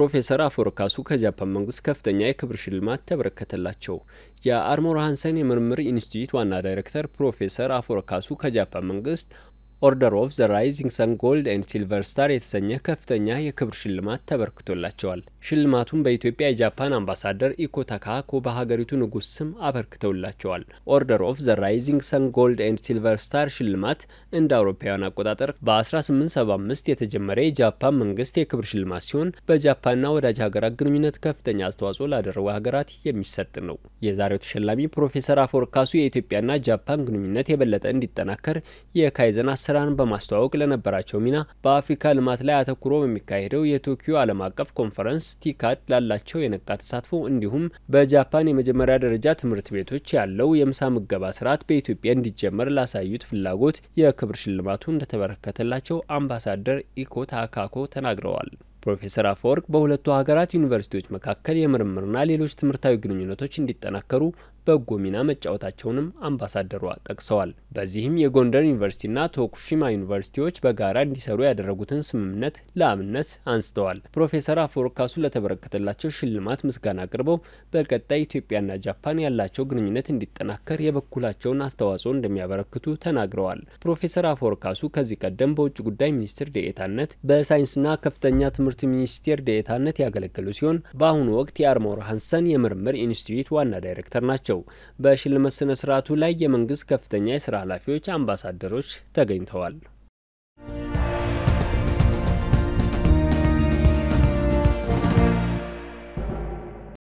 ፕሮፌሰር አፈወርቅ ከጃፓን መንግስት ከፍተኛ የክብር ሽልማት ተበረከተላቸው። የአርሞር ሀንሰን የምርምር ኢንስቲትዩት ዋና ዳይሬክተር ፕሮፌሰር አፈወርቅ ከጃፓን መንግስት ኦርደር ኦፍ ዘ ራይዚንግ ሰን ጎልድ ኤንድ ሲልቨር ስታር የተሰኘ ከፍተኛ የክብር ሽልማት ተበርክቶላቸዋል። ሽልማቱም በኢትዮጵያ የጃፓን አምባሳደር ኢኮ በሀገሪቱ ንጉሥ ስም አበርክተውላቸዋል። ኦርደር ኦፍ ዘ ራይዚንግ ሰን ጎልድ ኤንድ ሲልቨር ስታር ሽልማት እንደ አውሮፓውያን አቆጣጠር በ1875 የተጀመረ የጃፓን መንግስት የክብር ሽልማት ሲሆን በጃፓንና ወዳጅ ሀገራት ግንኙነት ከፍተኛ አስተዋጽኦ ላደረጉ ሀገራት የሚሰጥ ነው። የዛሬው ተሸላሚ ፕሮፌሰር አፈወርቅ ካሱ የኢትዮጵያና ጃፓን ግንኙነት የበለጠ እንዲጠናከር የካይዘን ስራን በማስተዋወቅ ለነበራቸው ሚና በአፍሪካ ልማት ላይ አተኩሮ በሚካሄደው የቶኪዮ ዓለም አቀፍ ኮንፈረንስ ቲካድ ላላቸው የነቃ ተሳትፎ እንዲሁም በጃፓን የመጀመሪያ ደረጃ ትምህርት ቤቶች ያለው የምሳ ምገባ ስርዓት በኢትዮጵያ እንዲጀመር ላሳዩት ፍላጎት የክብር ሽልማቱ እንደተበረከተላቸው አምባሳደር ኢኮ ታካኮ ተናግረዋል። ፕሮፌሰር አፈወርቅ በሁለቱ ሀገራት ዩኒቨርሲቲዎች መካከል የምርምርና ሌሎች ትምህርታዊ ግንኙነቶች እንዲጠናከሩ በጎ ሚና መጫወታቸውንም አምባሳደሯ ጠቅሰዋል። በዚህም የጎንደር ዩኒቨርሲቲና ቶኩሺማ ዩኒቨርሲቲዎች በጋራ እንዲሰሩ ያደረጉትን ስምምነት ለአብነት አንስተዋል። ፕሮፌሰር አፈወርቅ ለተበረከተላቸው ሽልማት ምስጋና አቅርበው በቀጣይ ኢትዮጵያና ጃፓን ያላቸው ግንኙነት እንዲጠናከር የበኩላቸውን አስተዋጽኦ እንደሚያበረክቱ ተናግረዋል። ፕሮፌሰር አፈወርቅ ከዚህ ቀደም በውጭ ጉዳይ ሚኒስትር ደኤታነት በሳይንስና ከፍተኛ ትምህርት ሚኒስቴር ደኤታነት ያገለገሉ ሲሆን በአሁኑ ወቅት የአርማውር ሀንሰን የምርምር ኢንስቲትዩት ዋና ዳይሬክተር ናቸው። ናቸው። በሽልመት ስነ ስርዓቱ ላይ የመንግስት ከፍተኛ የስራ ኃላፊዎች፣ አምባሳደሮች ተገኝተዋል።